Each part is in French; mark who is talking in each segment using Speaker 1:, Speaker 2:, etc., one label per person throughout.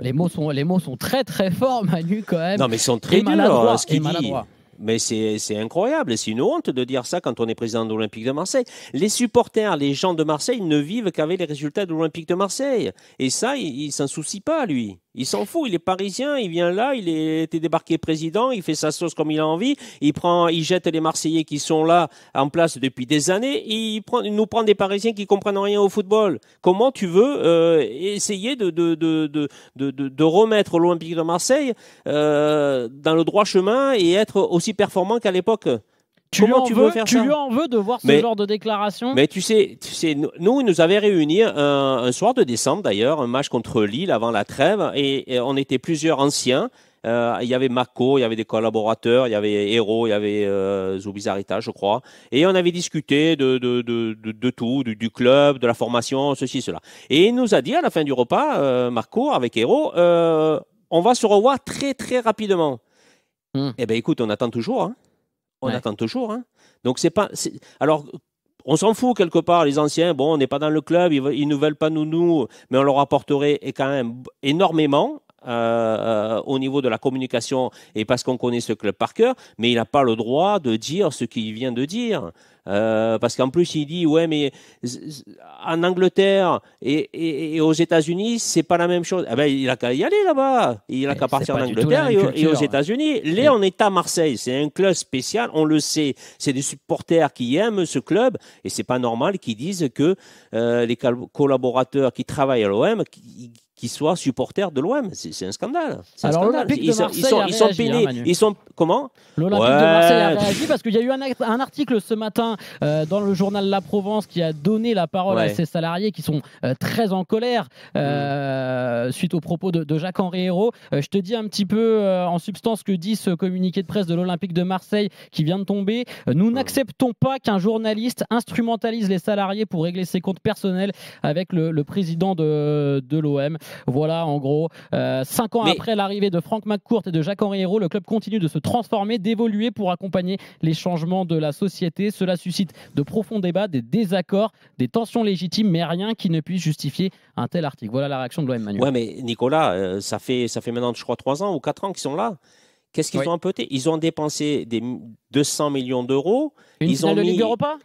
Speaker 1: les, mots sont, les mots sont très très forts, Manu, quand même. Non, mais ils
Speaker 2: sont très durs, hein, ce qu'il dit. Mais c'est incroyable, c'est une honte de dire ça quand on est président de l'Olympique de Marseille. Les supporters, les gens de Marseille ne vivent qu'avec les résultats de l'Olympique de Marseille. Et ça, il, il s'en soucie pas, lui. Il s'en fout, il est parisien, il vient là, il est, débarqué président, il fait sa sauce comme il a envie, il prend, il jette les Marseillais qui sont là en place depuis des années, il, nous prend des Parisiens qui comprennent rien au football. Comment tu veux euh, essayer de, remettre l'Olympique de Marseille euh, dans le droit chemin et être aussi performant qu'à l'époque tu Comment lui en tu veux, faire tu lui
Speaker 1: en veux de voir ce genre de déclaration Mais
Speaker 2: tu sais, nous, nous avait réunis un, soir de décembre d'ailleurs, un match contre Lille avant la trêve, et, on était plusieurs anciens. Euh, il y avait Marco, il y avait des collaborateurs, il y avait Hero, il y avait euh, Zubizarita, je crois. Et on avait discuté de, de, tout, du, club, de la formation, ceci, cela. Et il nous a dit à la fin du repas, euh, Marco, avec Hero, on va se revoir très, très rapidement. Hmm. Eh bien, écoute, on attend toujours. Hein on attend toujours. Hein. Donc c'est pas. Alors on s'en fout quelque part, les anciens, bon, on n'est pas dans le club, ils, ne veulent pas nous, nous, mais on leur apporterait quand même énormément. Euh, euh, au niveau de la communication et parce qu'on connaît ce club par cœur, mais il n'a pas le droit de dire ce qu'il vient de dire. Euh, parce qu'en plus, il dit ouais, mais en Angleterre et, aux États-Unis, c'est pas la même chose. Eh ben, il a qu'à y aller là-bas. Il a qu'à partir en Angleterre et, aux États-Unis. Là, on est à Marseille. C'est un club spécial. On le sait. C'est des supporters qui aiment ce club et c'est pas normal qu'ils disent que les collaborateurs qui travaillent à l'OM, qui soient supporters de l'OM. C'est un scandale. Alors l'Olympique de Marseille ils sont, a réagi, ils sont hein, ils sont comment L'Olympique de Marseille a réagi
Speaker 1: parce qu'il y a eu un, article ce matin euh, dans le journal La Provence qui a donné la parole à ses salariés qui sont euh, très en colère euh, mm. suite aux propos de, Jacques Henri Hérault. je te dis un petit peu en substance ce que dit ce communiqué de presse de l'Olympique de Marseille qui vient de tomber. Nous mm. n'acceptons pas qu'un journaliste instrumentalise les salariés pour régler ses comptes personnels avec le, président de, de l'OM. Voilà, en gros, euh, cinq ans après l'arrivée de Franck McCourt et de Jacques-Henri Hérault, le club continue de se transformer, d'évoluer pour accompagner les changements de la société. Cela suscite de profonds débats, des désaccords, des tensions légitimes, mais rien qui ne puisse justifier un tel article. Voilà la réaction de l'OM Manuel. Ouais, mais Nicolas,
Speaker 2: euh, ça, fait, ça fait maintenant, je crois, trois ans ou quatre ans qu'ils sont là. Qu'est-ce qu'ils ont impoté Ils ont dépensé des 200 millions d'euros. Une ils ont de Ligue Europa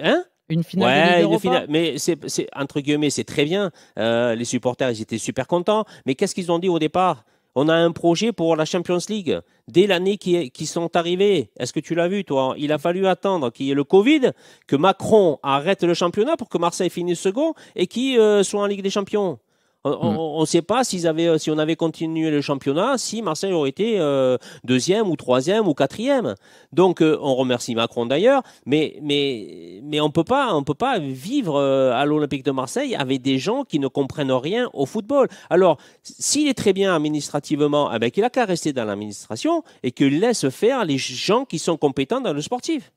Speaker 2: Hein une
Speaker 1: finale
Speaker 2: mais c'est entre guillemets, c'est très bien. Euh, les supporters, ils étaient super contents. Mais qu'est-ce qu'ils ont dit au départ on a un projet pour la Champions League. Dès l'année qui, qui, sont arrivés, est-ce que tu l'as vu, toi Il a fallu attendre qu'il y ait le Covid, que Macron arrête le championnat pour que Marseille finisse second et qu'il euh, soit en Ligue des Champions. On ne mm. sait pas euh, si on avait continué le championnat, si Marseille aurait été euh, deuxième ou troisième ou quatrième. Donc euh, on remercie Macron d'ailleurs, mais on ne peut pas vivre à l'Olympique de Marseille avec des gens qui ne comprennent rien au football. Alors s'il est très bien administrativement, eh ben, il il' a qu'à rester dans l'administration et qu'il laisse faire les gens qui sont compétents dans le sportif.